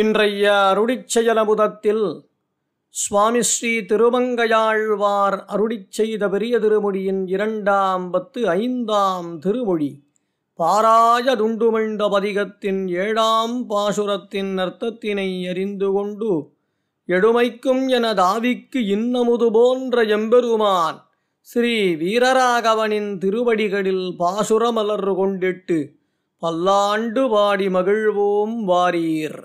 இன்றைய அருடிச்செயலமுதத்தில் சுவாமி ஸ்ரீ திருமங்கையாழ்வார் அருடிச்செய்த பெரிய திருமொழியின் இரண்டாம் பத்து ஐந்தாம் திருமொழி பாராய துண்டுமிழ்ந்த பதிகத்தின் ஏழாம் பாசுரத்தின் அர்த்தத்தினை அறிந்து கொண்டு எடுமைக்கும் என தாவிக்கு இன்னமுது போன்ற எம்பெருமான் ஸ்ரீ வீரராகவனின் திருவடிகளில் பாசுரமலர் கொண்டிட்டு பல்லாண்டு பாடி மகிழ்வோம் வாரீர்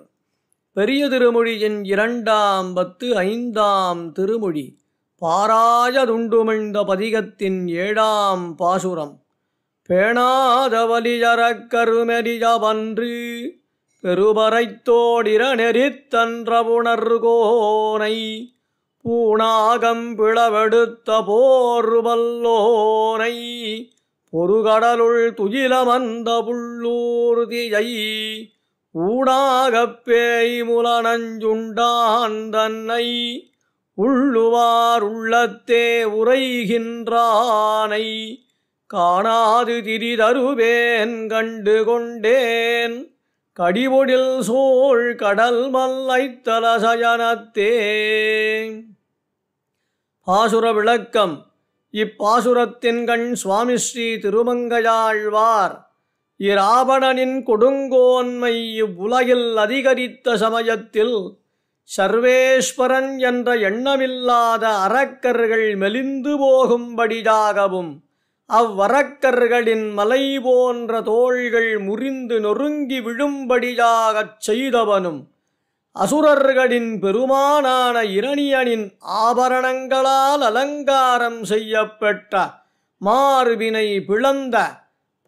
பெரிய திருமொழியின் இரண்டாம் பத்து ஐந்தாம் திருமொழி பாராய துண்டுமிழ்ந்த பதிகத்தின் ஏழாம் பாசுரம் பேணாதவலியறக் கருமெறியவன்று பெருபறைத்தோடிர நெறித்தன்றவுணர்கோனை பூணாகம் பிளவெடுத்த போர்வல்லோனை பொறுகடலுள் துயிலமந்த புள்ளூர்தியை ஊடாகப் பேய் முலனஞ்சுண்டான் தன்னை உள்ளுவார் உள்ளத்தே உரைகின்றானை காணாது திரிதருவேன் கண்டு கொண்டேன் கடிபொடில் சோழ் கடல் மல்லைத்தலசயனத்தே பாசுர விளக்கம் இப்பாசுரத்தின் கண் சுவாமி ஸ்ரீ திருமங்கையாழ்வார் இராவணனின் கொடுங்கோன்மை இவ்வுலகில் அதிகரித்த சமயத்தில் சர்வேஸ்வரன் என்ற எண்ணமில்லாத அரக்கர்கள் மெலிந்து போகும்படியாகவும் அவ்வரக்கர்களின் மலை போன்ற தோள்கள் முறிந்து நொறுங்கி விழும்படியாகச் செய்தவனும் அசுரர்களின் பெருமானான இரணியனின் ஆபரணங்களால் அலங்காரம் செய்யப்பட்ட மார்பினை பிளந்த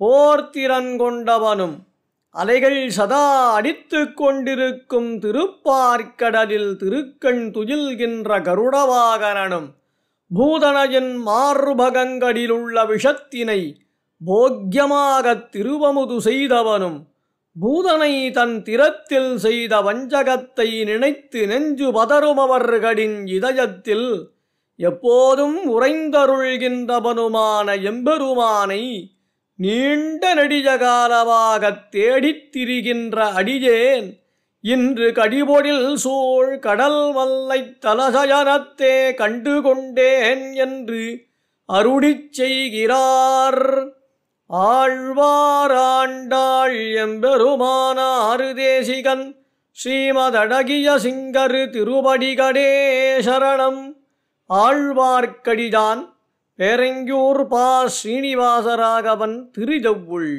போர்த்திறன் கொண்டவனும் அலைகள் சதா அடித்து கொண்டிருக்கும் திருப்பார்க்கடலில் திருக்கண் துயில்கின்ற கருடவாகனனும் பூதனையின் மார்பகங்களிலுள்ள விஷத்தினை போக்கியமாகத் திருவமுது செய்தவனும் பூதனை தன் திறத்தில் செய்த வஞ்சகத்தை நினைத்து நெஞ்சு பதருமவர்களின் இதயத்தில் எப்போதும் உறைந்தருள்கின்றவனுமான எம்பெருமானை நீண்ட நடிஜகாலமாக தேடித் திரிகின்ற அடியேன் இன்று கடிபொடில் சூழ் கடல் வல்லை தலசயனத்தே கண்டு என்று அருடிச் செய்கிறார் ஆழ்வாராண்டாள் எம்பெருமானாறு தேசிகன் ஸ்ரீமதடகிய சிங்கரு திருபடிகடே சரணம் ஆழ்வார்க்கடிதான் பேரங்கியூர் பா ஸ்ரீனிவாசராகவன் திருஜவ்வுள்